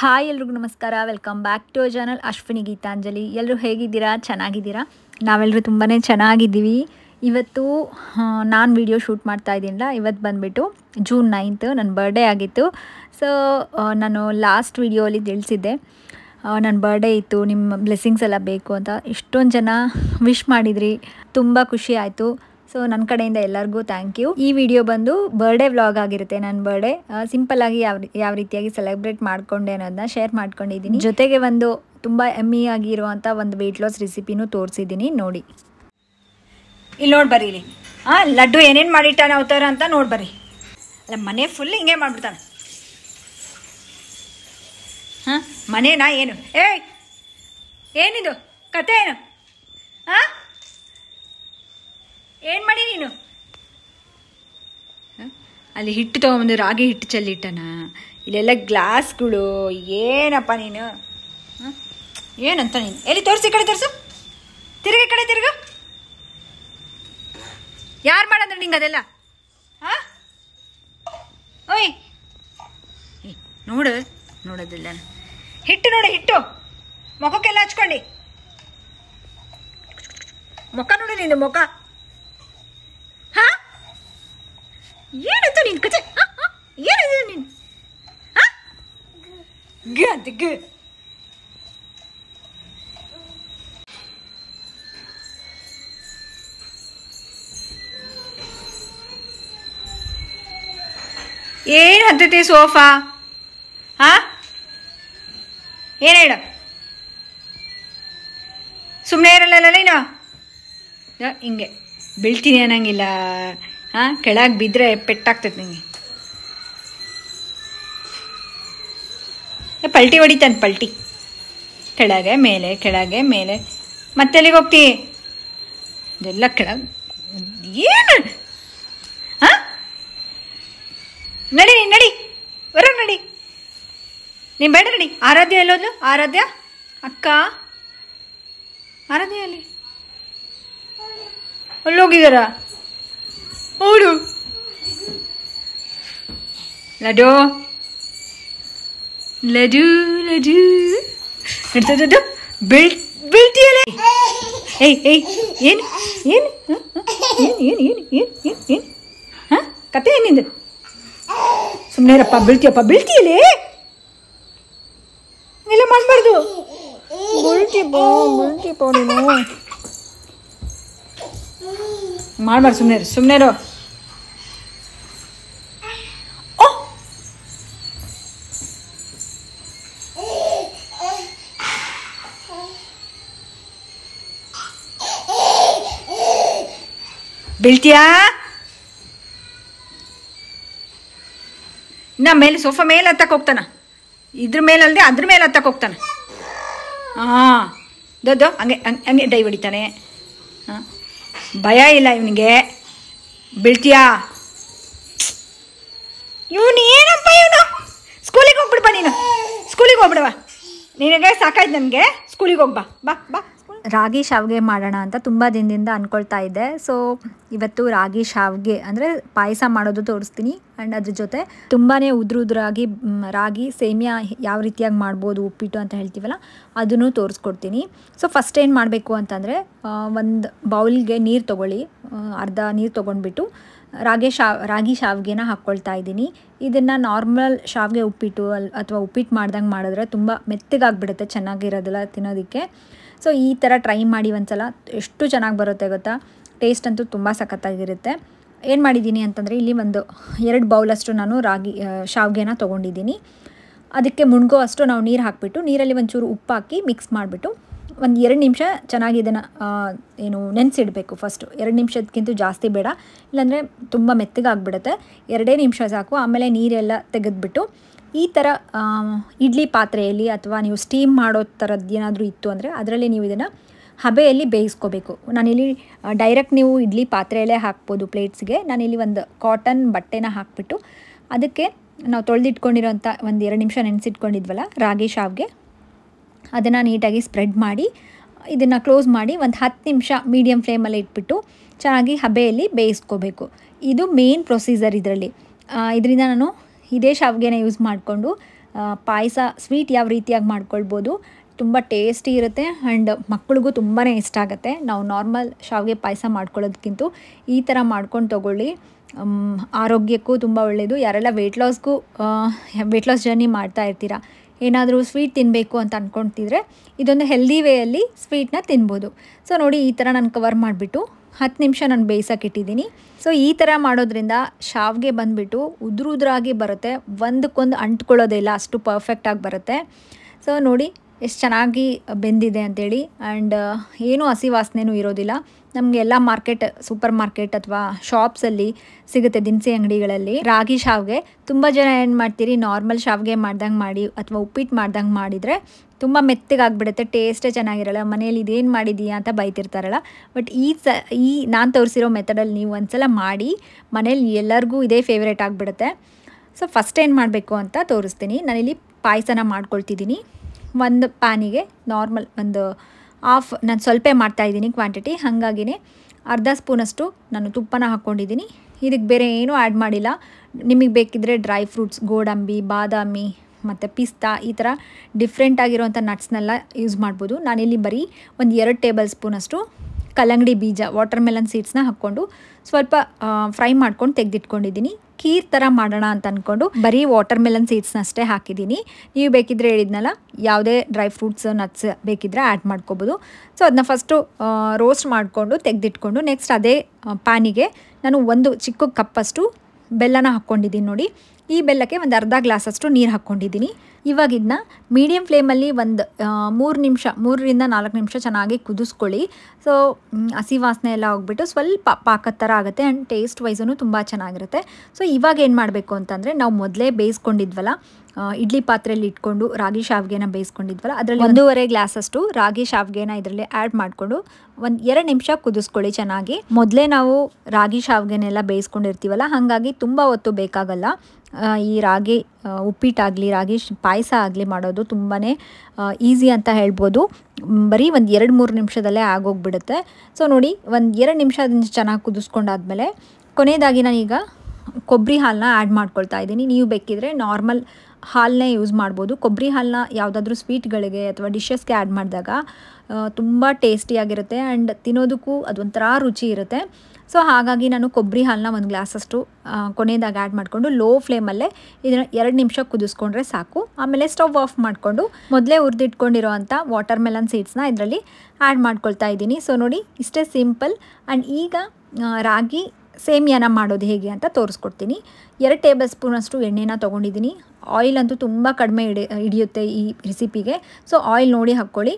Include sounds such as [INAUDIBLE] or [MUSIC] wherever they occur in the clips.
Hi ಎಲ್ರಿಗೂ ನಮಸ್ಕಾರ welcome back to channel Ashwini Geetanjali ಎಲ್ಲರೂ ಹೇಗಿದ್ದೀರಾ ಚೆನ್ನಾಗಿದ್ದೀರಾ ನಾವೆಲ್ಲರೂ ತುಂಬಾ ಚೆನ್ನಾಗಿದ್ದೀವಿ ಇವತ್ತು ನಾನು ವಿಡಿಯೋ ಶೂಟ್ ಮಾಡ್ತಾ ಇದ್ದೀನಿಲ್ಲ ಇವತ್ತು ಬಂದುಬಿಟ್ಟು ಜೂನ್ ನೈನ್ತ್ ನನ್ನ ಬರ್ಡೇ ಆಗಿತ್ತು ಸೊ ನಾನು ಲಾಸ್ಟ್ ವಿಡಿಯೋಲಿ ತಿಳಿಸಿದ್ದೆ ನನ್ನ ಬರ್ಡೇ ಇತ್ತು ನಿಮ್ಮ ಬ್ಲೆಸ್ಸಿಂಗ್ಸ್ ಎಲ್ಲ ಬೇಕು ಅಂತ ಎಷ್ಟೊಂದು ಜನ ವಿಶ್ ಮಾಡಿದ್ರಿ ತುಂಬ ಖುಷಿ ಆಯಿತು ಸೊ ನನ್ನ ಕಡೆಯಿಂದ ಎಲ್ಲರಿಗೂ ಥ್ಯಾಂಕ್ ಯು ಈ ವಿಡಿಯೋ ಬಂದು ಬರ್ಡೇ ವ್ಲಾಗ್ ಆಗಿರುತ್ತೆ ನನ್ನ ಬರ್ಡೇ ಸಿಂಪಲ್ ಆಗಿ ಯಾವ ಯಾವ ರೀತಿಯಾಗಿ ಸೆಲೆಬ್ರೇಟ್ ಮಾಡ್ಕೊಂಡೆ ಅನ್ನೋದನ್ನ ಶೇರ್ ಮಾಡ್ಕೊಂಡಿದ್ದೀನಿ ಜೊತೆಗೆ ಒಂದು ತುಂಬ ಎಮ್ಮಿ ಆಗಿರುವಂಥ ಒಂದು ವೆಯ್ಟ್ ಲಾಸ್ ರೆಸಿಪಿನೂ ತೋರಿಸಿದ್ದೀನಿ ನೋಡಿ ಇಲ್ಲಿ ನೋಡಿ ಇಲ್ಲಿ ಹಾಂ ಲಡ್ಡು ಏನೇನು ಮಾಡಿಟ್ಟಾನೆ ಅವತಾರ ಅಂತ ನೋಡಿ ಬರ್ರಿ ಅಲ್ಲ ಮನೆ ಫುಲ್ ಹಿಂಗೆ ಮಾಡಿಬಿಡ್ತಾನೆ ಹಾಂ ಮನೆನಾ ಏನು ಏಯ್ ಏನಿದು ಕತೆ ಏನು ಹಾಂ ಏನು ಮಾಡಿ ನೀನು ಅಲ್ಲಿ ಹಿಟ್ಟು ತೊಗೊಂಬಂದು ರಾಗಿ ಹಿಟ್ಟು ಚೆಲ್ಲಿಟ್ಟನ ಇಲ್ಲೆಲ್ಲ ಗ್ಲಾಸ್ಗಳು ಏನಪ್ಪ ನೀನು ಏನಂತ ನೀನು ಎಲ್ಲಿ ತೋರಿಸಿ ಕಡೆ ತೋರಿಸು ತಿರುಗಿ ಕಡೆ ತಿರುಗು ಯಾರು ಮಾಡಂದ್ರೆ ನಿಂಗೆ ಅದೆಲ್ಲ ಹಾಂ ಓಯ್ ನೋಡು ನೋಡೋದಿಲ್ಲ ಹಿಟ್ಟು ನೋಡು ಹಿಟ್ಟು ಮುಖಕ್ಕೆಲ್ಲ ಹಚ್ಕೊಳ್ಳಿ ಮುಖ ನೋಡು ನೀನು ಮುಖ Good, good. ಏನು ಹತ್ತೈತಿ ಸೋಫಾ ಹಾ ಏನು ಹೇಳ ಸುಮ್ಮನೆ ಇರಲ್ಲಲ್ಲ ನೀನು ಹಿಂಗೆ ಬೀಳ್ತೀನಿ ಅನ್ನಂಗಿಲ್ಲ ಹಾ ಕೆಳಗೆ ಬಿದ್ದರೆ ಪೆಟ್ಟಾಗ್ತೈತೆ ನನಗೆ ಪಲ್ಟಿ ಹೊಡಿತಾನೆ ಪಲ್ಟಿ ಕೆಳಗೆ ಮೇಲೆ ಕೆಳಗೆ ಮೇಲೆ ಮತ್ತೆ ಅಲ್ಲಿಗೆ ಹೋಗ್ತಿ ಇದೆಲ್ಲ ಕೆಳಗೆ ಏನು ನಡಿ ನಡಿ ಹೊರಗೆ ನಡಿ ನೀನು ಬೇಡ ನಡಿ ಆರಾಧ್ಯ ಎಲ್ಲೋದು ಆರಾಧ್ಯ ಅಕ್ಕ ಆರಾಧ್ಯ ಅಲ್ಲಿ ಅಲ್ಲೋಗಿದಾರ ಹೌದು ಲಡೋ ಲಜು ಲಜು ಹಿಡ್ತದ್ದು ಬೀಳ್ ಬೀಳ್ತೀಯಲ್ಲ ಏಯ್ ಏಯ್ ಏನು ಏನು ಏನು ಏನು ಏನು ಏನು ಏನು ಏನು ಹಾಂ ಕತೆ ಸುಮ್ಮನೆ ಇರಪ್ಪ ಬೀಳ್ತೀಯಪ್ಪ ಬೀಳ್ತೀಯಲ್ಲ ಇಲ್ಲ ಮಾಡಬಾರ್ದು ಬೀಳ್ತೀಯಪ್ಪ ಬೀಳ್ತೀಯಪ್ಪ ನೀನು ಮಾಡ್ಬಾರ್ದು ಸುಮ್ಮನೆ ಇರೋ ಬೀಳ್ತೀಯಾ ಇನ್ನ ಮೇಲೆ ಸೋಫಾ ಮೇಲೆ ಹತ್ತಕ್ಕೆ ಹೋಗ್ತಾನ ಇದ್ರ ಮೇಲೆ ಅದ್ರ ಮೇಲೆ ಹತ್ತಕ್ಕೆ ಹೋಗ್ತಾನೆ ಹಾಂ ದೊಡ್ಡ ಹಂಗೆ ಹಂಗೆ ಡೈ ಹೊಡಿತಾನೆ ಹಾಂ ಭಯ ಇಲ್ಲ ಇವನಿಗೆ ಬೀಳ್ತೀಯಾ ಇವನು ಏನಪ್ಪ ಇವನು ಸ್ಕೂಲಿಗೆ ಹೋಗ್ಬಿಡ್ಬಾ ನೀನು ಸ್ಕೂಲಿಗೆ ಹೋಗ್ಬಿಡವಾ ನಿನಗೆ ಸಾಕಾಯ್ತು ನನಗೆ ಸ್ಕೂಲಿಗೆ ಹೋಗ್ಬಾ ಬಾ ಬಾ ರಾಗಿ ಶಾವಿಗೆ ಮಾಡೋಣ ಅಂತ ತುಂಬ ದಿನದಿಂದ ಅಂದ್ಕೊಳ್ತಾ ಇದ್ದೆ ಸೊ ಇವತ್ತು ರಾಗಿ ಶಾವಿಗೆ ಅಂದರೆ ಪಾಯಸ ಮಾಡೋದು ತೋರಿಸ್ತೀನಿ ಆ್ಯಂಡ್ ಅದ್ರ ಜೊತೆ ತುಂಬಾ ಉದುರು ಉದುರಾಗಿ ರಾಗಿ ಸೇಮಿಯಾ ಯಾವ ರೀತಿಯಾಗಿ ಮಾಡ್ಬೋದು ಉಪ್ಪಿಟ್ಟು ಅಂತ ಹೇಳ್ತೀವಲ್ಲ ಅದನ್ನು ತೋರಿಸ್ಕೊಡ್ತೀನಿ ಸೊ ಫಸ್ಟ್ ಏನು ಮಾಡಬೇಕು ಅಂತಂದರೆ ಒಂದು ಬೌಲ್ಗೆ ನೀರು ತೊಗೊಳ್ಳಿ ಅರ್ಧ ನೀರು ತೊಗೊಂಡ್ಬಿಟ್ಟು ರಾಗಿ ಶಾವ್ ರಾಗಿ ಶಾವ್ಗೆನ ಹಾಕ್ಕೊಳ್ತಾ ಇದ್ದೀನಿ ಇದನ್ನು ನಾರ್ಮಲ್ ಶಾವಿಗೆ ಉಪ್ಪಿಟ್ಟು ಅಲ್ಲಿ ಅಥವಾ ಉಪ್ಪಿಟ್ಟು ಮಾಡ್ದಂಗೆ ಮಾಡಿದ್ರೆ ತುಂಬ ಮೆತ್ತಗಾಗ್ಬಿಡುತ್ತೆ ಚೆನ್ನಾಗಿರೋದಿಲ್ಲ ತಿನ್ನೋದಕ್ಕೆ ಸೊ ಈ ಥರ ಟ್ರೈ ಮಾಡಿ ಒಂದ್ಸಲ ಎಷ್ಟು ಚೆನ್ನಾಗಿ ಬರುತ್ತೆ ಗೊತ್ತಾ ಟೇಸ್ಟ್ ಅಂತೂ ತುಂಬ ಸಖತ್ತಾಗಿರುತ್ತೆ ಏನು ಮಾಡಿದ್ದೀನಿ ಅಂತಂದರೆ ಇಲ್ಲಿ ಒಂದು ಎರಡು ಬೌಲಷ್ಟು ನಾನು ರಾಗಿ ಶಾವ್ಗೆನ ತೊಗೊಂಡಿದ್ದೀನಿ ಅದಕ್ಕೆ ಮುಣ್ಗೋ ಅಷ್ಟು ನಾವು ನೀರು ಹಾಕಿಬಿಟ್ಟು ನೀರಲ್ಲಿ ಒಂಚೂರು ಉಪ್ಪು ಹಾಕಿ ಮಿಕ್ಸ್ ಮಾಡಿಬಿಟ್ಟು ಒಂದು ಎರಡು ನಿಮಿಷ ಚೆನ್ನಾಗಿ ಇದನ್ನು ಏನು ನೆನೆಸಿಡಬೇಕು ಫಸ್ಟು ಎರಡು ನಿಮಿಷದಕ್ಕಿಂತ ಜಾಸ್ತಿ ಬೇಡ ಇಲ್ಲಾಂದರೆ ತುಂಬ ಮೆತ್ತಗಾಗ್ಬಿಡುತ್ತೆ ಎರಡೇ ನಿಮಿಷ ಸಾಕು ಆಮೇಲೆ ನೀರೆಲ್ಲ ತೆಗೆದುಬಿಟ್ಟು ಈ ಥರ ಇಡ್ಲಿ ಪಾತ್ರೆಯಲ್ಲಿ ಅಥವಾ ನೀವು ಸ್ಟೀಮ್ ಮಾಡೋ ಥರದ್ದು ಏನಾದರೂ ಇತ್ತು ಅಂದರೆ ಅದರಲ್ಲಿ ನೀವು ಇದನ್ನು ಹಬೆಯಲ್ಲಿ ಬೇಯಿಸ್ಕೋಬೇಕು ನಾನಿಲ್ಲಿ ಡೈರೆಕ್ಟ್ ನೀವು ಇಡ್ಲಿ ಪಾತ್ರೆಯಲ್ಲೇ ಹಾಕ್ಬೋದು ಪ್ಲೇಟ್ಸ್ಗೆ ನಾನಿಲ್ಲಿ ಒಂದು ಕಾಟನ್ ಬಟ್ಟೆನ ಹಾಕಿಬಿಟ್ಟು ಅದಕ್ಕೆ ನಾವು ತೊಳೆದಿಟ್ಕೊಂಡಿರೋಂಥ ಒಂದು ಎರಡು ನಿಮಿಷ ನೆನೆಸಿಟ್ಕೊಂಡಿದ್ವಲ್ಲ ರಾಗಿ ಶಾವ್ಗೆ ಅದನ್ನು ನೀಟಾಗಿ ಸ್ಪ್ರೆಡ್ ಮಾಡಿ ಇದನ್ನು ಕ್ಲೋಸ್ ಮಾಡಿ ಒಂದು ಹತ್ತು ನಿಮಿಷ ಮೀಡಿಯಮ್ ಫ್ಲೇಮಲ್ಲಿ ಇಟ್ಬಿಟ್ಟು ಚೆನ್ನಾಗಿ ಹಬೆಯಲ್ಲಿ ಬೇಯಿಸ್ಕೋಬೇಕು ಇದು ಮೇನ್ ಪ್ರೊಸೀಜರ್ ಇದರಲ್ಲಿ ಇದರಿಂದ ನಾನು ಇದೇ ಶಾವಿಗೆನ ಯೂಸ್ ಮಾಡಿಕೊಂಡು ಪಾಯಸ ಸ್ವೀಟ್ ಯಾವ ರೀತಿಯಾಗಿ ಮಾಡ್ಕೊಳ್ಬೋದು ತುಂಬ ಟೇಸ್ಟಿ ಇರುತ್ತೆ ಆ್ಯಂಡ್ ಮಕ್ಕಳಿಗೂ ತುಂಬಾ ಇಷ್ಟ ಆಗುತ್ತೆ ನಾವು ನಾರ್ಮಲ್ ಶಾವಿಗೆ ಪಾಯಸ ಮಾಡ್ಕೊಳ್ಳೋದಕ್ಕಿಂತ ಈ ಥರ ಮಾಡ್ಕೊಂಡು ತೊಗೊಳ್ಳಿ ಆರೋಗ್ಯಕ್ಕೂ ತುಂಬ ಒಳ್ಳೆಯದು ಯಾರೆಲ್ಲ ವೆಯ್ಟ್ ಲಾಸ್ಗೂ ವೆಯ್ಟ್ ಲಾಸ್ ಜರ್ನಿ ಮಾಡ್ತಾ ಇರ್ತೀರಾ ಏನಾದರೂ ಸ್ವೀಟ್ ತಿನ್ನಬೇಕು ಅಂತ ಅಂದ್ಕೊಳ್ತಿದ್ರೆ ಇದೊಂದು ಹೆಲ್ದಿ ವೇಯಲ್ಲಿ ಸ್ವೀಟ್ನ ತಿನ್ಬೋದು ಸೊ ನೋಡಿ ಈ ಥರ ನಾನು ಕವರ್ ಮಾಡಿಬಿಟ್ಟು ಹತ್ತು ನಿಮಿಷ ನಾನು ಬೇಯ್ಸೋಕೆ ಇಟ್ಟಿದ್ದೀನಿ ಸೊ ಈ ಥರ ಮಾಡೋದ್ರಿಂದ ಶಾವ್ಗೆ ಬಂದುಬಿಟ್ಟು ಉದುರು ಉದುರಾಗಿ ಬರುತ್ತೆ ಒಂದಕ್ಕೊಂದು ಇಲ್ಲ ಅಷ್ಟು ಪರ್ಫೆಕ್ಟಾಗಿ ಬರುತ್ತೆ ಸೊ ನೋಡಿ ಎಷ್ಟು ಚೆನ್ನಾಗಿ ಬೆಂದಿದೆ ಅಂತೇಳಿ ಆ್ಯಂಡ್ ಏನೂ ಹಸಿ ವಾಸನೆಯೂ ಇರೋದಿಲ್ಲ ನಮಗೆ ಎಲ್ಲ ಮಾರ್ಕೆಟ್ ಸೂಪರ್ ಮಾರ್ಕೆಟ್ ಅಥವಾ ಶಾಪ್ಸಲ್ಲಿ ಸಿಗುತ್ತೆ ದಿನಸಿ ಅಂಗಡಿಗಳಲ್ಲಿ ರಾಗಿ ಶಾವ್ಗೆ ತುಂಬ ಜನ ಏನು ಮಾಡ್ತೀರಿ ನಾರ್ಮಲ್ ಶಾವ್ಗೆ ಮಾಡ್ದಂಗೆ ಮಾಡಿ ಅಥವಾ ಉಪ್ಪಿಟ್ಟು ಮಾಡ್ದಂಗೆ ಮಾಡಿದರೆ ತುಂಬ ಮೆತ್ತಗಾಗ್ಬಿಡುತ್ತೆ ಟೇಸ್ಟೇ ಚೆನ್ನಾಗಿರಲ್ಲ ಮನೇಲಿ ಇದೇನು ಮಾಡಿದೀಯಾ ಅಂತ ಬೈತಿರ್ತಾರಲ್ಲ ಬಟ್ ಈ ಸ ಈ ನಾನು ತೋರಿಸಿರೋ ಮೆಥಡಲ್ಲಿ ನೀವು ಒಂದ್ಸಲ ಮಾಡಿ ಮನೇಲಿ ಎಲ್ಲರಿಗೂ ಇದೇ ಫೇವ್ರೇಟ್ ಆಗಿಬಿಡುತ್ತೆ ಸೊ ಫಸ್ಟ್ ಏನು ಮಾಡಬೇಕು ಅಂತ ತೋರಿಸ್ತೀನಿ ನಾನಿಲ್ಲಿ ಪಾಯಸನ ಮಾಡ್ಕೊಳ್ತಿದ್ದೀನಿ ಒಂದು ಪ್ಯಾನಿಗೆ ನಾರ್ಮಲ್ ಒಂದು ಆಫ್ ನಾನು ಸ್ವಲ್ಪ ಮಾಡ್ತಾಯಿದ್ದೀನಿ ಕ್ವಾಂಟಿಟಿ ಹಾಗಾಗಿನೇ ಅರ್ಧ ಸ್ಪೂನಷ್ಟು ನಾನು ತುಪ್ಪನ ಹಾಕ್ಕೊಂಡಿದ್ದೀನಿ ಇದಕ್ಕೆ ಬೇರೆ ಏನೂ ಆ್ಯಡ್ ಮಾಡಿಲ್ಲ ನಿಮಗೆ ಬೇಕಿದ್ದರೆ ಡ್ರೈ ಫ್ರೂಟ್ಸ್ ಗೋಡಂಬಿ ಬಾದಾಮಿ ಮತ್ತು ಪಿಸ್ತಾ ಈ ಥರ ಡಿಫ್ರೆಂಟ್ ಆಗಿರುವಂಥ ನಟ್ಸ್ನೆಲ್ಲ ಯೂಸ್ ಮಾಡ್ಬೋದು ನಾನಿಲ್ಲಿ ಬರೀ ಒಂದು ಎರಡು ಟೇಬಲ್ ಸ್ಪೂನಷ್ಟು ಕಲ್ಲಂಗಡಿ ಬೀಜ ವಾಟರ್ ಮೆಲನ್ ಸೀಡ್ಸ್ನ ಹಾಕ್ಕೊಂಡು ಸ್ವಲ್ಪ ಫ್ರೈ ಮಾಡ್ಕೊಂಡು ತೆಗೆದಿಟ್ಕೊಂಡಿದ್ದೀನಿ ಖೀರ್ ಥರ ಮಾಡೋಣ ಅಂತ ಅಂದ್ಕೊಂಡು ಬರೀ ವಾಟರ್ ಮೆಲನ್ ಸೀಡ್ಸ್ನಷ್ಟೇ ಅಷ್ಟೇ ಹಾಕಿದ್ದೀನಿ ನೀವು ಬೇಕಿದ್ರೆ ಹೇಳಿದ್ನಲ್ಲ ಯಾವುದೇ ಡ್ರೈ ಫ್ರೂಟ್ಸ್ ನಟ್ಸ್ ಬೇಕಿದ್ರೆ ಆ್ಯಡ್ ಮಾಡ್ಕೋಬೋದು ಸೊ ಅದನ್ನ ಫಸ್ಟು ರೋಸ್ಟ್ ಮಾಡಿಕೊಂಡು ತೆಗೆದಿಟ್ಕೊಂಡು ನೆಕ್ಸ್ಟ್ ಅದೇ ಪ್ಯಾನಿಗೆ ನಾನು ಒಂದು ಚಿಕ್ಕ ಕಪ್ಪಷ್ಟು ಬೆಲ್ಲನ ಹಾಕ್ಕೊಂಡಿದ್ದೀನಿ ನೋಡಿ ಈ ಬೆಲ್ಲಕ್ಕೆ ಒಂದು ಅರ್ಧ ಗ್ಲಾಸಷ್ಟು ನೀರು ಹಾಕ್ಕೊಂಡಿದ್ದೀನಿ ಇವಾಗ ಇದನ್ನ ಮೀಡಿಯಮ್ ಫ್ಲೇಮಲ್ಲಿ ಒಂದು ಮೂರು ನಿಮಿಷ ಮೂರರಿಂದ ನಾಲ್ಕು ನಿಮಿಷ ಚೆನ್ನಾಗಿ ಕುದಿಸ್ಕೊಳ್ಳಿ ಸೊ ಹಸಿ ವಾಸನೆ ಎಲ್ಲ ಹೋಗ್ಬಿಟ್ಟು ಸ್ವಲ್ಪ ಪಾಕದ ಥರ ಆಗುತ್ತೆ ಆ್ಯಂಡ್ ಟೇಸ್ಟ್ ವೈಸೂ ತುಂಬ ಚೆನ್ನಾಗಿರುತ್ತೆ ಸೊ ಇವಾಗ ಏನು ಮಾಡಬೇಕು ಅಂತಂದರೆ ನಾವು ಮೊದಲೇ ಬೇಯಿಸ್ಕೊಂಡಿದ್ವಲ್ಲ ಇಡ್ಲಿ ಪಾತ್ರೆಯಲ್ಲಿ ಇಟ್ಕೊಂಡು ರಾಗಿ ಶಾವಿಗೆನ ಬೇಯಿಸ್ಕೊಂಡಿದ್ವಲ್ಲ ಅದರಲ್ಲಿ ಒಂದೂವರೆ ಗ್ಲಾಸ್ ಅಷ್ಟು ರಾಗಿ ಶಾವಿಗೆನ ಇದರಲ್ಲಿ ಆ್ಯಡ್ ಮಾಡಿಕೊಂಡು ಒಂದು ಎರಡು ನಿಮಿಷ ಕುದಿಸ್ಕೊಳ್ಳಿ ಚೆನ್ನಾಗಿ ಮೊದಲೇ ನಾವು ರಾಗಿ ಶಾವಿಗೆನೆಲ್ಲ ಬೇಯಿಸ್ಕೊಂಡಿರ್ತೀವಲ್ಲ ಹಾಗಾಗಿ ತುಂಬ ಹೊತ್ತು ಬೇಕಾಗಲ್ಲ ಈ ರಾಗಿ ಉಪ್ಪಿಟ್ಟಾಗಲಿ ರಾಗಿ ಪಾಯಸ ಆಗಲಿ ಮಾಡೋದು ತುಂಬಾ ಈಸಿ ಅಂತ ಹೇಳ್ಬೋದು ಬರೀ ಒಂದು ಎರಡು ಮೂರು ನಿಮಿಷದಲ್ಲೇ ಆಗೋಗ್ಬಿಡುತ್ತೆ ಸೊ ನೋಡಿ ಒಂದು ಎರಡು ನಿಮಿಷ ಚೆನ್ನಾಗಿ ಕುದಿಸ್ಕೊಂಡಾದ್ಮೇಲೆ ಕೊನೆಯದಾಗಿ ನಾನೀಗ ಕೊಬ್ಬರಿ ಹಾಲನ್ನ ಆ್ಯಡ್ ಮಾಡ್ಕೊಳ್ತಾ ಇದ್ದೀನಿ ನೀವು ಬೇಕಿದ್ರೆ ನಾರ್ಮಲ್ ಹಾಲನ್ನೇ ಯೂಸ್ ಮಾಡ್ಬೋದು ಕೊಬ್ಬರಿ ಹಾಲನ್ನ ಯಾವುದಾದ್ರೂ ಸ್ವೀಟ್ಗಳಿಗೆ ಅಥವಾ ಡಿಶಸ್ಗೆ ಆ್ಯಡ್ ಮಾಡಿದಾಗ ತುಂಬ ಟೇಸ್ಟಿಯಾಗಿರುತ್ತೆ ಆ್ಯಂಡ್ ತಿನ್ನೋದಕ್ಕೂ ಅದೊಂಥರ ರುಚಿ ಇರುತ್ತೆ ಸೊ ಹಾಗಾಗಿ ನಾನು ಕೊಬ್ಬರಿ ಹಾಲನ್ನ ಒಂದು ಗ್ಲಾಸಷ್ಟು ಕೊನೆಯದಾಗಿ ಆ್ಯಡ್ ಮಾಡಿಕೊಂಡು ಲೋ ಫ್ಲೇಮಲ್ಲೇ ಇದನ್ನು ಎರಡು ನಿಮಿಷ ಕುದಿಸ್ಕೊಂಡ್ರೆ ಸಾಕು ಆಮೇಲೆ ಸ್ಟವ್ ಆಫ್ ಮಾಡಿಕೊಂಡು ಮೊದಲೇ ಹುರಿದಿಟ್ಕೊಂಡಿರೋ ಅಂಥ ವಾಟರ್ ಮೆಲನ್ ಸೀಡ್ಸ್ನ ಇದರಲ್ಲಿ ಆ್ಯಡ್ ಮಾಡ್ಕೊಳ್ತಾ ಇದ್ದೀನಿ ಸೊ ನೋಡಿ ಇಷ್ಟೇ ಸಿಂಪಲ್ ಆ್ಯಂಡ್ ಈಗ ರಾಗಿ ಸೇಮಿಯಾನ ಮಾಡೋದು ಹೇಗೆ ಅಂತ ತೋರಿಸ್ಕೊಡ್ತೀನಿ ಎರಡು ಟೇಬಲ್ ಸ್ಪೂನಷ್ಟು ಎಣ್ಣೆನ ತೊಗೊಂಡಿದ್ದೀನಿ ಆಯಿಲ್ ಅಂತೂ ತುಂಬ ಕಡಿಮೆ ಹಿಡಿ ಹಿಡಿಯುತ್ತೆ ಈ ರೆಸಿಪಿಗೆ ಸೊ ಆಯಿಲ್ ನೋಡಿ ಹಾಕ್ಕೊಳ್ಳಿ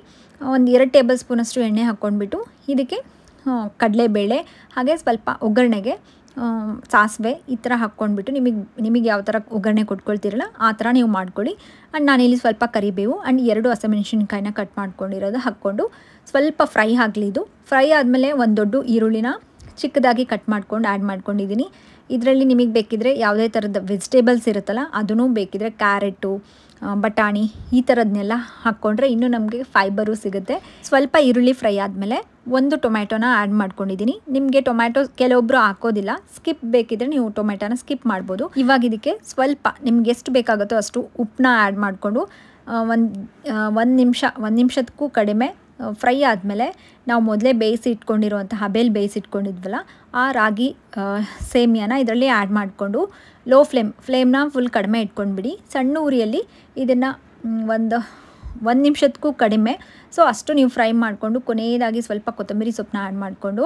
ಒಂದು ಎರಡು ಟೇಬಲ್ ಸ್ಪೂನಷ್ಟು ಎಣ್ಣೆ ಹಾಕ್ಕೊಂಡ್ಬಿಟ್ಟು ಇದಕ್ಕೆ ಕಡಲೆಬೇಳೆ ಹಾಗೆ ಸ್ವಲ್ಪ ಒಗ್ಗರಣೆಗೆ ಸಾಸಿವೆ ಈ ಥರ ಹಾಕ್ಕೊಂಡ್ಬಿಟ್ಟು ನಿಮಗೆ ನಿಮಗೆ ಯಾವ ಥರ ಒಗ್ಗರಣೆ ಕೊಟ್ಕೊಳ್ತಿರಲ್ಲ ಆ ಥರ ನೀವು ಮಾಡ್ಕೊಳ್ಳಿ ಆ್ಯಂಡ್ ನಾನಿಲ್ಲಿ ಸ್ವಲ್ಪ ಕರಿಬೇವು ಆ್ಯಂಡ್ ಎರಡು ಹಸಿಮೆಣಸಿನ್ಕಾಯಿನ ಕಟ್ ಮಾಡ್ಕೊಂಡಿರೋದು ಹಾಕ್ಕೊಂಡು ಸ್ವಲ್ಪ ಫ್ರೈ ಆಗಲಿ ಇದು ಫ್ರೈ ಆದಮೇಲೆ ಒಂದು ದೊಡ್ಡ ಈರುಳ್ಳಿನ ಚಿಕ್ಕದಾಗಿ ಕಟ್ ಮಾಡ್ಕೊಂಡು ಆ್ಯಡ್ ಮಾಡ್ಕೊಂಡಿದ್ದೀನಿ ಇದರಲ್ಲಿ ನಿಮಗೆ ಬೇಕಿದ್ರೆ ಯಾವುದೇ ಥರದ ವೆಜಿಟೇಬಲ್ಸ್ ಇರುತ್ತಲ್ಲ ಅದನ್ನು ಬೇಕಿದ್ರೆ ಕ್ಯಾರೆಟು ಬಟಾಣಿ ಈ ಥರದನ್ನೆಲ್ಲ ಹಾಕ್ಕೊಂಡ್ರೆ ಇನ್ನೂ ನಮಗೆ ಫೈಬರು ಸಿಗುತ್ತೆ ಸ್ವಲ್ಪ ಈರುಳ್ಳಿ ಫ್ರೈ ಆದಮೇಲೆ ಒಂದು ಟೊಮ್ಯಾಟೊನ ಆ್ಯಡ್ ಮಾಡ್ಕೊಂಡಿದ್ದೀನಿ ನಿಮಗೆ ಟೊಮ್ಯಾಟೊ ಕೆಲವೊಬ್ಬರು ಹಾಕೋದಿಲ್ಲ ಸ್ಕಿಪ್ ಬೇಕಿದ್ರೆ ನೀವು ಟೊಮ್ಯಾಟೊನ ಸ್ಕಿಪ್ ಮಾಡ್ಬೋದು ಇವಾಗ ಇದಕ್ಕೆ ಸ್ವಲ್ಪ ನಿಮ್ಗೆ ಎಷ್ಟು ಬೇಕಾಗುತ್ತೋ ಅಷ್ಟು ಉಪ್ಪನ್ನ ಆ್ಯಡ್ ಮಾಡಿಕೊಂಡು ಒಂದು ಒಂದು ನಿಮಿಷ ಒಂದು ನಿಮಿಷದಕ್ಕೂ ಕಡಿಮೆ ಫ್ರೈ ಆದಮೇಲೆ ನಾವು ಮೊದಲೇ ಬೇಯಿಸಿ ಇಟ್ಕೊಂಡಿರುವಂತಹ ಬೇಲ್ ಬೇಯಿಸಿಟ್ಕೊಂಡಿದ್ವಲ್ಲ ಆ ರಾಗಿ ಸೇಮಿಯಾನ ಇದರಲ್ಲಿ ಆ್ಯಡ್ ಮಾಡಿಕೊಂಡು ಲೋ ಫ್ಲೇಮ್ ಫ್ಲೇಮ್ನ ಫುಲ್ ಕಡಿಮೆ ಇಟ್ಕೊಂಡ್ಬಿಡಿ ಸಣ್ಣ ಉರಿಯಲ್ಲಿ ಇದನ್ನು ಒಂದು ಒಂದು ನಿಮಿಷಕ್ಕೂ ಕಡಿಮೆ ಸೊ ಅಷ್ಟು ನೀವು ಫ್ರೈ ಮಾಡಿಕೊಂಡು ಕೊನೆಯದಾಗಿ ಸ್ವಲ್ಪ ಕೊತ್ತಂಬರಿ ಸೊಪ್ಪನ್ನ ಆ್ಯಡ್ ಮಾಡಿಕೊಂಡು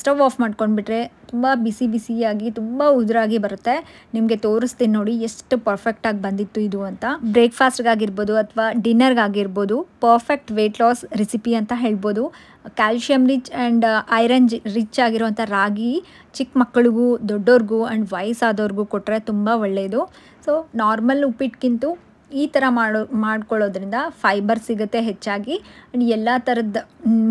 ಸ್ಟವ್ ಆಫ್ ಮಾಡ್ಕೊಂಡ್ಬಿಟ್ರೆ ತುಂಬ ಬಿಸಿ ಬಿಸಿಯಾಗಿ ತುಂಬ ಉದುರಾಗಿ ಬರುತ್ತೆ ನಿಮಗೆ ತೋರಿಸ್ತೀನಿ ನೋಡಿ ಎಷ್ಟು ಪರ್ಫೆಕ್ಟಾಗಿ ಬಂದಿತ್ತು ಇದು ಅಂತ ಬ್ರೇಕ್ಫಾಸ್ಟ್ಗಾಗಿರ್ಬೋದು ಅಥವಾ ಡಿನ್ನರ್ಗಾಗಿರ್ಬೋದು ಪರ್ಫೆಕ್ಟ್ ವೆಯ್ಟ್ ಲಾಸ್ ರೆಸಿಪಿ ಅಂತ ಹೇಳ್ಬೋದು calcium rich and iron rich ಆಗಿರುವಂಥ ರಾಗಿ ಚಿಕ್ಕ ಮಕ್ಕಳಿಗೂ ದೊಡ್ಡವ್ರಿಗೂ ಆ್ಯಂಡ್ ವಯಸ್ಸಾದವ್ರಿಗೂ ಕೊಟ್ಟರೆ ತುಂಬ ಒಳ್ಳೆಯದು ಸೊ ನಾರ್ಮಲ್ ಉಪ್ಪಿಟ್ಕಿಂತೂ ಈ ಥರ ಮಾಡೋ ಮಾಡ್ಕೊಳ್ಳೋದ್ರಿಂದ ಫೈಬರ್ ಸಿಗುತ್ತೆ ಹೆಚ್ಚಾಗಿ ಆ್ಯಂಡ್ ಎಲ್ಲ ಥರದ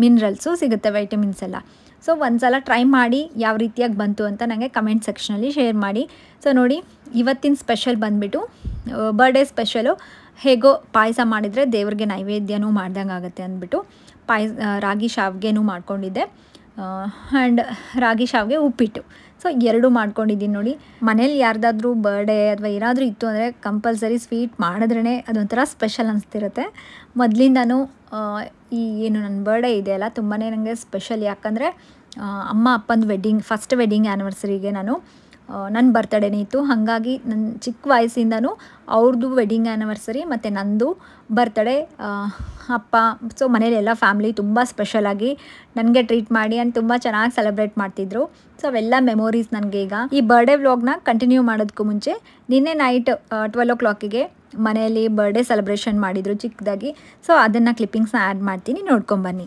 ಮಿನರಲ್ಸು ಸಿಗುತ್ತೆ ವೈಟಮಿನ್ಸ್ ಎಲ್ಲ ಸೊ ಒಂದು ಸಲ ಟ್ರೈ ಮಾಡಿ ಯಾವ ರೀತಿಯಾಗಿ ಬಂತು ಅಂತ ನನಗೆ ಕಮೆಂಟ್ ಸೆಕ್ಷನಲ್ಲಿ ಶೇರ್ ಮಾಡಿ ಸೊ ನೋಡಿ ಇವತ್ತಿನ ಸ್ಪೆಷಲ್ ಬಂದುಬಿಟ್ಟು ಬರ್ಡೇ ಸ್ಪೆಷಲು ಹೇಗೋ ಪಾಯಸ ಮಾಡಿದರೆ ದೇವ್ರಿಗೆ ನೈವೇದ್ಯನೂ ಮಾಡ್ದಂಗೆ ಆಗುತ್ತೆ ಅಂದ್ಬಿಟ್ಟು ಪಾಯಸ ರಾಗಿ ಶಾವಿಗೆನೂ ಮಾಡ್ಕೊಂಡಿದ್ದೆ ಆ್ಯಂಡ್ ರಾಗಿ ಶಾವ್ಗೆ ಉಪ್ಪಿಟ್ಟು ಸೊ ಎರಡು ಮಾಡ್ಕೊಂಡಿದ್ದೀನಿ ನೋಡಿ ಮನೇಲಿ ಯಾರ್ದಾದ್ರೂ ಬರ್ಡೇ ಅಥವಾ ಏನಾದರೂ ಇತ್ತು ಅಂದರೆ ಕಂಪಲ್ಸರಿ ಸ್ವೀಟ್ ಮಾಡಿದ್ರೇ ಅದೊಂಥರ ಸ್ಪೆಷಲ್ ಅನಿಸ್ತಿರುತ್ತೆ ಮೊದಲಿಂದನೂ ಈ ಏನು ನನ್ನ ಬರ್ಡೇ ಅಲ್ಲ ತುಂಬಾ ನನಗೆ ಸ್ಪೆಷಲ್ ಯಾಕಂದರೆ ಅಮ್ಮ ಅಪ್ಪನ ವೆಡ್ಡಿಂಗ್ ಫಸ್ಟ್ ವೆಡ್ಡಿಂಗ್ ಆ್ಯನಿವರ್ಸರಿಗೆ ನಾನು ನನ್ನ ಬರ್ತಡೇನೇ ಇತ್ತು ಹಾಗಾಗಿ ನನ್ನ ಚಿಕ್ಕ ವಯಸ್ಸಿಂದನೂ ಅವ್ರದ್ದು ವೆಡ್ಡಿಂಗ್ ಆ್ಯನಿವರ್ಸರಿ ಮತ್ತು ನಂದು ಬರ್ತಡೇ ಅಪ್ಪ ಸೊ ಎಲ್ಲ ಫ್ಯಾಮ್ಲಿ ತುಂಬ ಸ್ಪೆಷಲಾಗಿ ನನಗೆ ಟ್ರೀಟ್ ಮಾಡಿ ಆ್ಯಂಡ್ ತುಂಬ ಚೆನ್ನಾಗಿ ಸೆಲೆಬ್ರೇಟ್ ಮಾಡ್ತಿದ್ರು ಸೊ ಅವೆಲ್ಲ ಮೆಮೊರೀಸ್ ನನಗೆ ಈಗ ಈ ಬರ್ಡೇ ವ್ಲಾಗ್ನ ಕಂಟಿನ್ಯೂ ಮಾಡೋದಕ್ಕೂ ಮುಂಚೆ ನಿನ್ನೆ ನೈಟ್ ಟ್ವೆಲ್ ಓ ಕ್ಲಾಕಿಗೆ ಮನೆಯಲ್ಲಿ ಬರ್ಡೇ ಸೆಲೆಬ್ರೇಷನ್ ಮಾಡಿದರು ಚಿಕ್ಕದಾಗಿ ಸೊ ಅದನ್ನು ಕ್ಲಿಪ್ಪಿಂಗ್ಸ್ನ ಆ್ಯಡ್ ಮಾಡ್ತೀನಿ ನೋಡ್ಕೊಂಬನ್ನಿ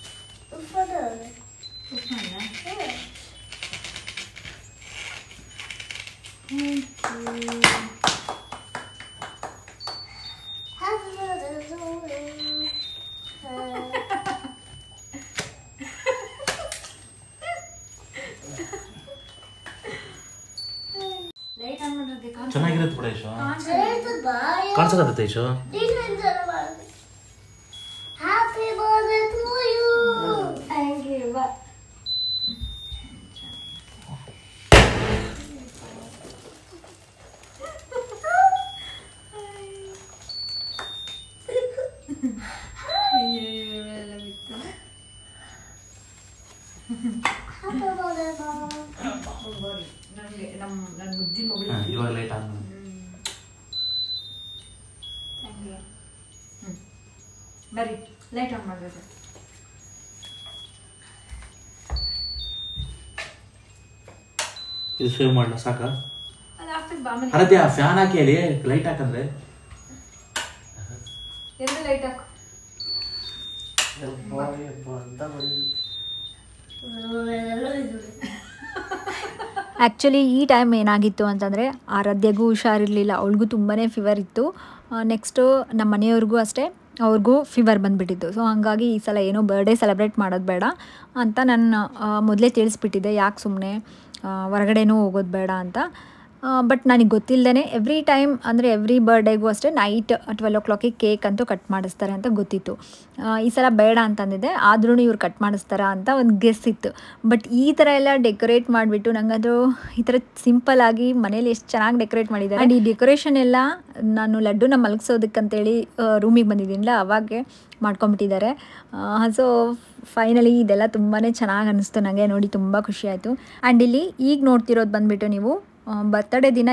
ಉಸ್ಮಾನ ಹ್ಞೂ ಚೆನ್ನಾಗಿರುತ್ತೆ ಬಿಡ ಇದು ಸೇವ್ ಮಾಡಲ ಸಾಕ ಫ್ಯಾನ್ ಹಾಕಿ ಲೈಟ್ ಹಾಕಂದ್ರೆ ಆ್ಯಕ್ಚುಲಿ [LAUGHS] ಈ ಟೈಮ್ ಏನಾಗಿತ್ತು ಅಂತಂದರೆ ಆರಾಧ್ಯಗೂ ಹುಷಾರಿರಲಿಲ್ಲ ಅವಳಿಗೂ ತುಂಬಾ ಫೀವರ್ ಇತ್ತು ನೆಕ್ಸ್ಟು ನಮ್ಮ ಮನೆಯವ್ರಿಗೂ ಅಷ್ಟೇ ಅವ್ರಿಗೂ ಫೀವರ್ ಬಂದುಬಿಟ್ಟಿತ್ತು ಸೊ ಹಾಗಾಗಿ ಈ ಸಲ ಏನೋ ಬರ್ಡೇ ಸೆಲೆಬ್ರೇಟ್ ಮಾಡೋದು ಬೇಡ ಅಂತ ನಾನು ಮೊದಲೇ ತಿಳಿಸ್ಬಿಟ್ಟಿದ್ದೆ ಯಾಕೆ ಸುಮ್ಮನೆ ಹೊರಗಡೆನೂ ಹೋಗೋದು ಬೇಡ ಅಂತ ಬಟ್ ನನಗೆ ಗೊತ್ತಿಲ್ಲದೇ ಎವ್ರಿ ಟೈಮ್ ಅಂದರೆ ಎವ್ರಿ ಬರ್ಡೇಗೂ ಅಷ್ಟೇ ನೈಟ್ ಟ್ವೆಲ್ ಓ ಕ್ಲಾಕಿಗೆ ಕೇಕ್ ಅಂತೂ ಕಟ್ ಮಾಡಿಸ್ತಾರೆ ಅಂತ ಗೊತ್ತಿತ್ತು ಈ ಸಲ ಬೇಡ ಅಂತಂದಿದೆ ಆದ್ರೂ ಇವ್ರು ಕಟ್ ಮಾಡಿಸ್ತಾರ ಅಂತ ಒಂದು ಗೆಸ್ ಇತ್ತು ಬಟ್ ಈ ಥರ ಎಲ್ಲ ಡೆಕೋರೇಟ್ ಮಾಡಿಬಿಟ್ಟು ನನಗದು ಈ ಥರ ಸಿಂಪಲ್ಲಾಗಿ ಮನೇಲಿ ಎಷ್ಟು ಚೆನ್ನಾಗಿ ಡೆಕೋರೇಟ್ ಮಾಡಿದ್ದಾರೆ ಆ್ಯಂಡ್ ಈ ಡೆಕೋರೇಷನ್ ಎಲ್ಲ ನಾನು ಲಡ್ಡುನ ಮಲಗಿಸೋದಕ್ಕಂತೇಳಿ ರೂಮಿಗೆ ಬಂದಿದ್ದೀನಿಲ್ಲ ಅವಾಗೆ ಮಾಡ್ಕೊಂಬಿಟ್ಟಿದ್ದಾರೆ ಸೊ ಫೈನಲಿ ಇದೆಲ್ಲ ತುಂಬಾ ಚೆನ್ನಾಗಿ ಅನ್ನಿಸ್ತು ನನಗೆ ನೋಡಿ ತುಂಬ ಖುಷಿಯಾಯಿತು ಆ್ಯಂಡ್ ಇಲ್ಲಿ ಈಗ ನೋಡ್ತಿರೋದು ಬಂದುಬಿಟ್ಟು ನೀವು ಬರ್ತಡೇ ದಿನ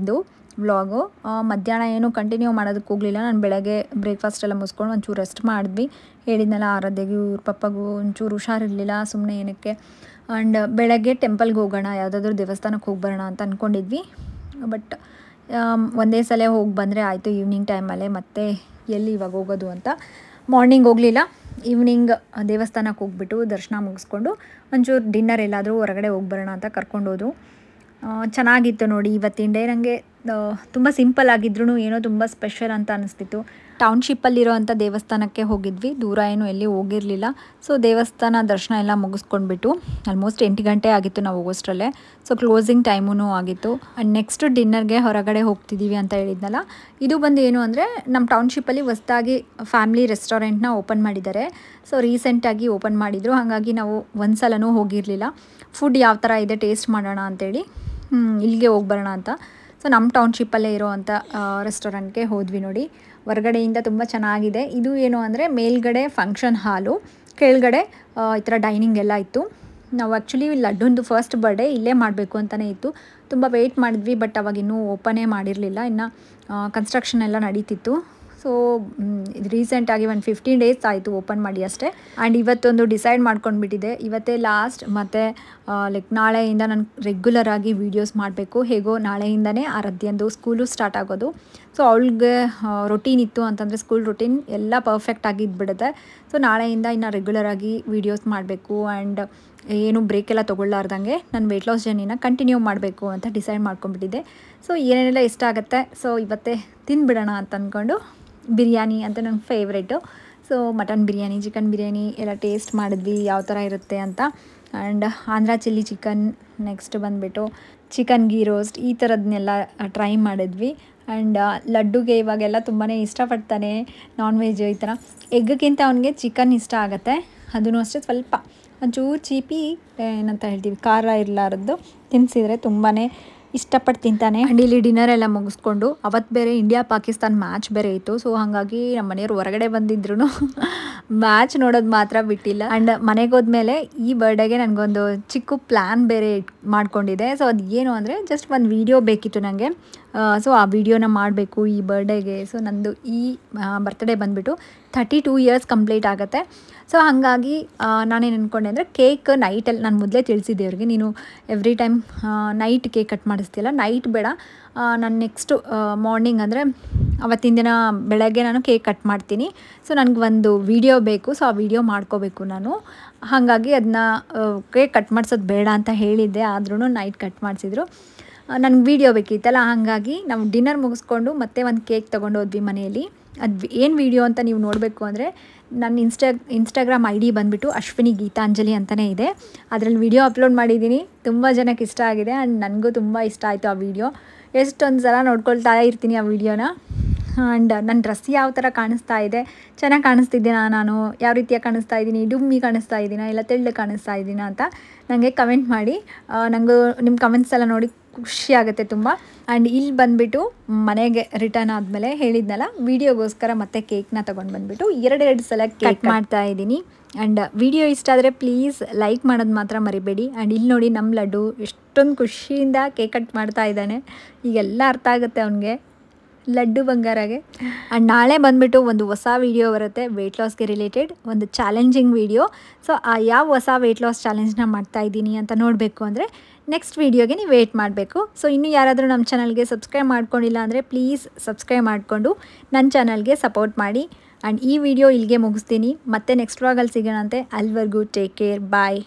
ಇದು ವ್ಲಾಗು ಮಧ್ಯಾಹ್ನ ಏನು ಕಂಟಿನ್ಯೂ ಮಾಡೋದಕ್ಕೆ ಹೋಗಲಿಲ್ಲ ನಾನು ಬೆಳಗ್ಗೆ ಬ್ರೇಕ್ಫಾಸ್ಟ್ ಎಲ್ಲ ಮುಗಿಸ್ಕೊಂಡು ಒಂಚೂರು ರೆಸ್ಟ್ ಮಾಡಿದ್ವಿ ಹೇಳಿದ್ನಲ್ಲ ಆರಾಧ್ಯಗೂ ಇವ್ರ ಪಪ್ಪಗೂ ಒಂಚೂರು ಹುಷಾರಿರಲಿಲ್ಲ ಸುಮ್ಮನೆ ಏನಕ್ಕೆ ಆ್ಯಂಡ್ ಬೆಳಗ್ಗೆ ಟೆಂಪಲ್ಗೆ ಹೋಗೋಣ ಯಾವುದಾದ್ರೂ ದೇವಸ್ಥಾನಕ್ಕೆ ಹೋಗಿ ಬರೋಣ ಅಂತ ಅಂದ್ಕೊಂಡಿದ್ವಿ ಬಟ್ ಒಂದೇ ಸಲ ಹೋಗಿ ಬಂದರೆ ಆಯಿತು ಈವ್ನಿಂಗ್ ಟೈಮಲ್ಲೇ ಮತ್ತೆ ಎಲ್ಲಿ ಇವಾಗ ಹೋಗೋದು ಅಂತ ಮಾರ್ನಿಂಗ್ ಹೋಗಲಿಲ್ಲ ಈವ್ನಿಂಗ್ ದೇವಸ್ಥಾನಕ್ಕೆ ಹೋಗ್ಬಿಟ್ಟು ದರ್ಶನ ಮುಗಿಸ್ಕೊಂಡು ಒಂಚೂರು ಡಿನ್ನರ್ ಎಲ್ಲಾದರೂ ಹೊರಗಡೆ ಹೋಗಿ ಬರೋಣ ಅಂತ ಕರ್ಕೊಂಡೋದು ಚೆನ್ನಾಗಿತ್ತು ನೋಡಿ ಇವತ್ತಿನ ಡೇ ನನಗೆ ತುಂಬ ಸಿಂಪಲ್ ಆಗಿದ್ರು ಏನೋ ತುಂಬ ಸ್ಪೆಷಲ್ ಅಂತ ಅನಿಸ್ತಿತ್ತು ಟೌನ್ಶಿಪ್ಪಲ್ಲಿರೋ ದೇವಸ್ಥಾನಕ್ಕೆ ಹೋಗಿದ್ವಿ ದೂರ ಏನು ಎಲ್ಲಿ ಹೋಗಿರಲಿಲ್ಲ ಸೊ ದೇವಸ್ಥಾನ ದರ್ಶನ ಎಲ್ಲ ಮುಗಿಸ್ಕೊಂಡ್ಬಿಟ್ಟು ಆಲ್ಮೋಸ್ಟ್ ಎಂಟು ಗಂಟೆ ಆಗಿತ್ತು ನಾವು ಹೋಗೋಷ್ಟರಲ್ಲೇ ಸೊ ಕ್ಲೋಸಿಂಗ್ ಟೈಮೂ ಆಗಿತ್ತು ಆ್ಯಂಡ್ ನೆಕ್ಸ್ಟ್ ಡಿನ್ನರ್ಗೆ ಹೊರಗಡೆ ಹೋಗ್ತಿದ್ದೀವಿ ಅಂತ ಹೇಳಿದ್ನಲ್ಲ ಇದು ಬಂದು ಏನು ಅಂದರೆ ನಮ್ಮ ಟೌನ್ಶಿಪ್ಪಲ್ಲಿ ಹೊಸ್ದಾಗಿ ಫ್ಯಾಮಿಲಿ ರೆಸ್ಟೋರೆಂಟ್ನ ಓಪನ್ ಮಾಡಿದ್ದಾರೆ ಸೊ ರೀಸೆಂಟಾಗಿ ಓಪನ್ ಮಾಡಿದರು ಹಾಗಾಗಿ ನಾವು ಒಂದು ಸಲನೂ ಹೋಗಿರಲಿಲ್ಲ ಫುಡ್ ಯಾವ ಥರ ಇದೆ ಟೇಸ್ಟ್ ಮಾಡೋಣ ಅಂಥೇಳಿ ಇಲ್ಲಿಗೆ ಹೋಗಿ ಬರೋಣ ಅಂತ ಸೊ ನಮ್ಮ ಟೌನ್ಶಿಪ್ಪಲ್ಲೇ ಇರೋವಂಥ ರೆಸ್ಟೋರೆಂಟ್ಗೆ ಹೋದ್ವಿ ನೋಡಿ ಹೊರಗಡೆಯಿಂದ ತುಂಬ ಚೆನ್ನಾಗಿದೆ ಇದು ಏನು ಅಂದರೆ ಮೇಲ್ಗಡೆ ಫಂಕ್ಷನ್ ಹಾಲು ಕೆಳಗಡೆ ಈ ಥರ ಡೈನಿಂಗ್ ಎಲ್ಲ ಇತ್ತು ನಾವು ಆ್ಯಕ್ಚುಲಿ ಲಡ್ಡುಂದು ಫಸ್ಟ್ ಬರ್ಡೇ ಇಲ್ಲೇ ಮಾಡಬೇಕು ಅಂತಲೇ ಇತ್ತು ತುಂಬ ವೆಯ್ಟ್ ಮಾಡಿದ್ವಿ ಬಟ್ ಅವಾಗ ಓಪನೇ ಮಾಡಿರಲಿಲ್ಲ ಇನ್ನು ಕನ್ಸ್ಟ್ರಕ್ಷನ್ ಎಲ್ಲ ನಡೀತಿತ್ತು ಸೊ ರೀಸೆಂಟಾಗಿ ಒಂದು ಫಿಫ್ಟೀನ್ ಡೇಸ್ ಆಯಿತು ಓಪನ್ ಮಾಡಿ ಅಷ್ಟೇ ಆ್ಯಂಡ್ ಇವತ್ತೊಂದು ಡಿಸೈಡ್ ಮಾಡ್ಕೊಂಡ್ಬಿಟ್ಟಿದೆ ಇವತ್ತೇ ಲಾಸ್ಟ್ ಮತ್ತು ಲೈಕ್ ನಾಳೆಯಿಂದ ನಾನು ರೆಗ್ಯುಲರ್ ಆಗಿ ವೀಡಿಯೋಸ್ ಮಾಡಬೇಕು ಹೇಗೋ ನಾಳೆಯಿಂದನೇ ರದ್ದಿಯಂದು ಸ್ಕೂಲು ಸ್ಟಾರ್ಟ್ ಆಗೋದು ಸೊ ಅವಳಿಗೆ ರೊಟೀನ್ ಇತ್ತು ಅಂತಂದರೆ ಸ್ಕೂಲ್ ರೊಟೀನ್ ಎಲ್ಲ ಪರ್ಫೆಕ್ಟಾಗಿ ಇದ್ಬಿಡುತ್ತೆ ಸೊ ನಾಳೆಯಿಂದ ಇನ್ನು ರೆಗ್ಯುಲರ್ ಆಗಿ ವೀಡಿಯೋಸ್ ಮಾಡಬೇಕು ಆ್ಯಂಡ್ ಏನು ಬ್ರೇಕ್ ಎಲ್ಲ ತೊಗೊಳ್ಳಾರ್ದಂಗೆ ನಾನು ವೆಯ್ಟ್ ಲಾಸ್ ಜರ್ನಿನ ಕಂಟಿನ್ಯೂ ಮಾಡಬೇಕು ಅಂತ ಡಿಸೈಡ್ ಮಾಡ್ಕೊಂಡ್ಬಿಟ್ಟಿದ್ದೆ ಸೊ ಏನೇನೆಲ್ಲ ಇಷ್ಟ ಆಗುತ್ತೆ ಸೊ ಇವತ್ತೇ ತಿನ್ಬಿಡೋಣ ಅಂತ ಅಂದ್ಕೊಂಡು ಬಿರಿಯಾನಿ ಅಂತ ನಂಗೆ favourite so mutton biryani chicken biryani ಎಲ್ಲ ಟೇಸ್ಟ್ ಮಾಡಿದ್ವಿ ಯಾವ ಥರ ಇರುತ್ತೆ ಅಂತ and Andhra chilli chicken next ಬಂದುಬಿಟ್ಟು ಚಿಕನ್ ಗೀ ರೋಸ್ಟ್ ಈ ಥರದನ್ನೆಲ್ಲ ಟ್ರೈ ಮಾಡಿದ್ವಿ ಆ್ಯಂಡ್ ಲಡ್ಡುಗೆ ಇವಾಗೆಲ್ಲ ತುಂಬಾ ಇಷ್ಟಪಡ್ತಾನೆ ನಾನ್ ವೆಜ್ ಈ ಥರ ಎಗ್ಗಿಂತ ಅವನಿಗೆ ಚಿಕನ್ ಇಷ್ಟ ಆಗುತ್ತೆ ಅದನ್ನು ಅಷ್ಟೇ ಸ್ವಲ್ಪ ಒಂಚೂರು ಚೀಪಿ ಏನಂತ ಹೇಳ್ತೀವಿ ಖಾರ ಇರಲಾರದ್ದು ತಿನ್ನಿಸಿದರೆ ತುಂಬಾ ಇಷ್ಟಪಟ್ಟು ತಿಂತಾನೆ ಆ್ಯಂಡ್ ಇಲ್ಲಿ ಡಿನ್ನರ್ ಎಲ್ಲ ಮುಗಿಸ್ಕೊಂಡು ಅವತ್ತು ಬೇರೆ ಇಂಡಿಯಾ ಪಾಕಿಸ್ತಾನ್ ಮ್ಯಾಚ್ ಬೇರೆ ಇತ್ತು ಸೊ ಹಾಗಾಗಿ ನಮ್ಮ ಮನೆಯವರು ಹೊರಗಡೆ ಬಂದಿದ್ರು ಮ್ಯಾಚ್ [LAUGHS] ನೋಡೋದು ಮಾತ್ರ ಬಿಟ್ಟಿಲ್ಲ ಆ್ಯಂಡ್ ಮನೆಗೆ ಹೋದ್ಮೇಲೆ ಈ ಬರ್ಡೇಗೆ ನನಗೊಂದು ಚಿಕ್ಕ ಪ್ಲ್ಯಾನ್ ಬೇರೆ ಮಾಡ್ಕೊಂಡಿದೆ ಸೊ ಅದು ಏನು ಅಂದರೆ ಜಸ್ಟ್ ಒಂದು ವೀಡಿಯೋ ಬೇಕಿತ್ತು ನನಗೆ ಸೊ ಆ ವಿಡಿಯೋನ ಮಾಡಬೇಕು ಈ ಬರ್ಡೇಗೆ ಸೊ ನಂದು ಈ ಬರ್ತ್ಡೇ ಬಂದುಬಿಟ್ಟು ಥರ್ಟಿ ಟೂ ಇಯರ್ಸ್ ಕಂಪ್ಲೀಟ್ ಆಗುತ್ತೆ ಸೊ ಹಾಗಾಗಿ ನಾನೇನು ಅಂದ್ಕೊಂಡೆ ಅಂದರೆ ಕೇಕ್ ನೈಟಲ್ಲಿ ನಾನು ಮೊದಲೇ ತಿಳಿಸಿದ್ದೆ ಅವ್ರಿಗೆ ನೀನು every time night cake cut ಮಾಡಿಸ್ತಿಲ್ಲ ನೈಟ್ ಬೇಡ ನಾನು ನೆಕ್ಸ್ಟು ಮಾರ್ನಿಂಗ್ ಅಂದರೆ ಅವತ್ತಿನ ದಿನ ಬೆಳಗ್ಗೆ ನಾನು ಕೇಕ್ ಕಟ್ ಮಾಡ್ತೀನಿ ಸೊ ನನಗೆ ಒಂದು ವಿಡಿಯೋ ಬೇಕು ಸೊ ಆ ವಿಡಿಯೋ ಮಾಡ್ಕೋಬೇಕು ನಾನು ಹಾಗಾಗಿ ಅದನ್ನ ಕೇಕ್ ಕಟ್ ಮಾಡಿಸೋದು ಬೇಡ ಅಂತ ಹೇಳಿದ್ದೆ ಆದ್ರೂ ನೈಟ್ ಕಟ್ ಮಾಡಿಸಿದ್ರು ನನಗೆ ವೀಡಿಯೋ ಬೇಕಿತ್ತಲ್ಲ ಹಾಗಾಗಿ ನಾವು ಡಿನ್ನರ್ ಮುಗಿಸ್ಕೊಂಡು ಮತ್ತೆ ಒಂದು ಕೇಕ್ ತೊಗೊಂಡು ಹೋದ್ವಿ ಮನೆಯಲ್ಲಿ ಅದು ಏನು ವೀಡಿಯೋ ಅಂತ ನೀವು ನೋಡಬೇಕು ಅಂದರೆ ನನ್ನ ಇನ್ಸ್ಟಾ ಇನ್ಸ್ಟಾಗ್ರಾಮ್ ಐ ಡಿ ಬಂದುಬಿಟ್ಟು ಅಶ್ವಿನಿ ಗೀತಾಂಜಲಿ ಅಂತಲೇ ಇದೆ ಅದರಲ್ಲಿ ವೀಡಿಯೋ ಅಪ್ಲೋಡ್ ಮಾಡಿದ್ದೀನಿ ತುಂಬ ಜನಕ್ಕೆ ಇಷ್ಟ ಆಗಿದೆ ಆ್ಯಂಡ್ ನನಗೂ ತುಂಬ ಇಷ್ಟ ಆಯಿತು ಆ ವೀಡಿಯೋ ಎಷ್ಟೊಂದು ಸಲ ನೋಡ್ಕೊಳ್ತಾ ಇರ್ತೀನಿ ಆ ವೀಡಿಯೋನ ಆ್ಯಂಡ್ ನನ್ನ ಡ್ರೆಸ್ ಯಾವ ಥರ ಕಾಣಿಸ್ತಾ ಇದೆ ಚೆನ್ನಾಗಿ ಕಾಣಿಸ್ತಿದ್ದೀನಾ ನಾನು ಯಾವ ರೀತಿಯಾಗಿ ಕಾಣಿಸ್ತಾ ಇದ್ದೀನಿ ಡುಮ್ಮಿ ಕಾಣಿಸ್ತಾ ಇದ್ದೀನಾ ಇಲ್ಲ ತೆಳ್ಳಗೆ ಕಾಣಿಸ್ತಾ ಇದ್ದೀನಾ ಅಂತ ನನಗೆ ಕಮೆಂಟ್ ಮಾಡಿ ನನಗೂ ನಿಮ್ಮ ಕಮೆಂಟ್ಸ್ ಎಲ್ಲ ನೋಡಿ ಖುಷಿ ಆಗುತ್ತೆ ತುಂಬ ಆ್ಯಂಡ್ ಇಲ್ಲಿ ಬಂದುಬಿಟ್ಟು ಮನೆಗೆ ರಿಟರ್ನ್ ಆದಮೇಲೆ ಹೇಳಿದ್ನಲ್ಲ ವೀಡಿಯೋಗೋಸ್ಕರ ಮತ್ತೆ ಕೇಕ್ನ ತೊಗೊಂಡು ಬಂದುಬಿಟ್ಟು ಎರಡೆರಡು ಸಲ ಕೇಕ್ ಮಾಡ್ತಾ ಇದ್ದೀನಿ ಆ್ಯಂಡ್ ವಿಡಿಯೋ ಇಷ್ಟ ಆದರೆ ಪ್ಲೀಸ್ ಲೈಕ್ ಮಾಡೋದು ಮಾತ್ರ ಮರಿಬೇಡಿ ಆ್ಯಂಡ್ ಇಲ್ಲಿ ನೋಡಿ ನಮ್ಮ ಲಡ್ಡು ಎಷ್ಟೊಂದು ಖುಷಿಯಿಂದ ಕೇಕ್ ಕಟ್ ಮಾಡ್ತಾ ಇದ್ದಾನೆ ಈಗೆಲ್ಲ ಅರ್ಥ ಆಗುತ್ತೆ ಅವನಿಗೆ ಲಡ್ಡು ಬಂಗಾರಾಗೆ ಆ್ಯಂಡ್ ನಾಳೆ ಬಂದುಬಿಟ್ಟು ಒಂದು ಹೊಸ ವೀಡಿಯೋ ಬರುತ್ತೆ ವೆಯ್ಟ್ ಲಾಸ್ಗೆ ರಿಲೇಟೆಡ್ ಒಂದು ಚಾಲೆಂಜಿಂಗ್ ವೀಡಿಯೋ ಸೊ ಆ ಯಾವ ಹೊಸ ವೆಯ್ಟ್ ಲಾಸ್ ಚಾಲೆಂಜ್ನ ಮಾಡ್ತಾ ಇದ್ದೀನಿ ಅಂತ ನೋಡಬೇಕು ಅಂದರೆ ನೆಕ್ಸ್ಟ್ ವೀಡಿಯೋಗೆ ನೀವು ವೇಟ್ ಮಾಡಬೇಕು ಸೊ ಇನ್ನೂ ಯಾರಾದರೂ ನಮ್ಮ ಚಾನಲ್ಗೆ ಸಬ್ಸ್ಕ್ರೈಬ್ ಮಾಡ್ಕೊಂಡಿಲ್ಲ ಅಂದರೆ ಪ್ಲೀಸ್ ಸಬ್ಸ್ಕ್ರೈಬ್ ಮಾಡಿಕೊಂಡು ನನ್ನ ಚಾನಲ್ಗೆ ಸಪೋರ್ಟ್ ಮಾಡಿ ಆ್ಯಂಡ್ ಈ ವಿಡಿಯೋ ಇಲ್ಲಿಗೆ ಮುಗಿಸ್ತೀನಿ ಮತ್ತೆ ನೆಕ್ಸ್ಟ್ ವ್ಲಾಗಲ್ಲಿ ಸಿಗೋಣಂತೆ ಅಲ್ವರೆಗೂ ಟೇಕ್ ಕೇರ್ ಬಾಯ್